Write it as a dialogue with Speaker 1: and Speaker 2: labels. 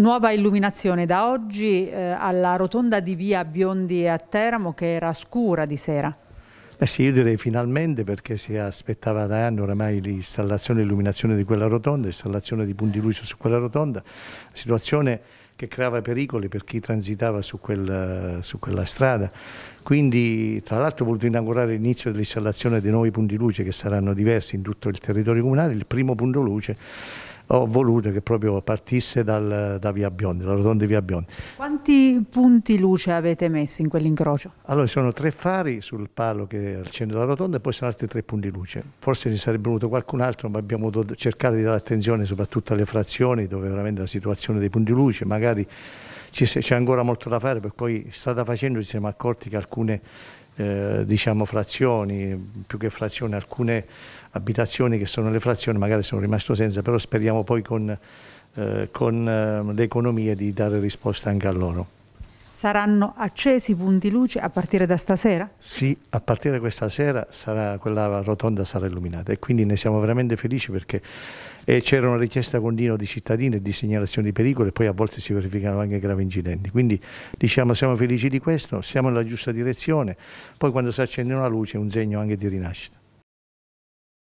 Speaker 1: Nuova illuminazione da oggi eh, alla rotonda di via Biondi a Teramo che era scura di sera.
Speaker 2: Eh sì, io direi finalmente perché si aspettava da anni oramai l'installazione e l'illuminazione di quella rotonda, l'installazione di punti luce su quella rotonda, situazione che creava pericoli per chi transitava su, quel, su quella strada. Quindi tra l'altro ho voluto inaugurare l'inizio dell'installazione dei nuovi punti luce che saranno diversi in tutto il territorio comunale, il primo punto luce ho voluto che proprio partisse dal, da Via Biondi, dalla rotonda di Via Biondi.
Speaker 1: Quanti punti luce avete messo in quell'incrocio?
Speaker 2: Allora sono tre fari sul palo che è al centro della rotonda e poi sono altri tre punti luce. Forse ne sarebbe venuto qualcun altro, ma abbiamo dovuto cercare di dare attenzione soprattutto alle frazioni dove veramente la situazione dei punti luce, magari c'è ancora molto da fare, per cui strada facendo ci siamo accorti che alcune eh, diciamo frazioni, più che frazioni, alcune abitazioni che sono le frazioni magari sono rimaste senza, però speriamo poi con, eh, con eh, le economie di dare risposta anche a loro
Speaker 1: saranno accesi i punti luce a partire da stasera?
Speaker 2: Sì, a partire da questa sera sarà, quella rotonda sarà illuminata e quindi ne siamo veramente felici perché eh, c'era una richiesta continua di cittadini e di segnalazioni di pericolo e poi a volte si verificano anche gravi incidenti. Quindi diciamo siamo felici di questo, siamo nella giusta direzione, poi quando si accende una luce è un segno anche di rinascita.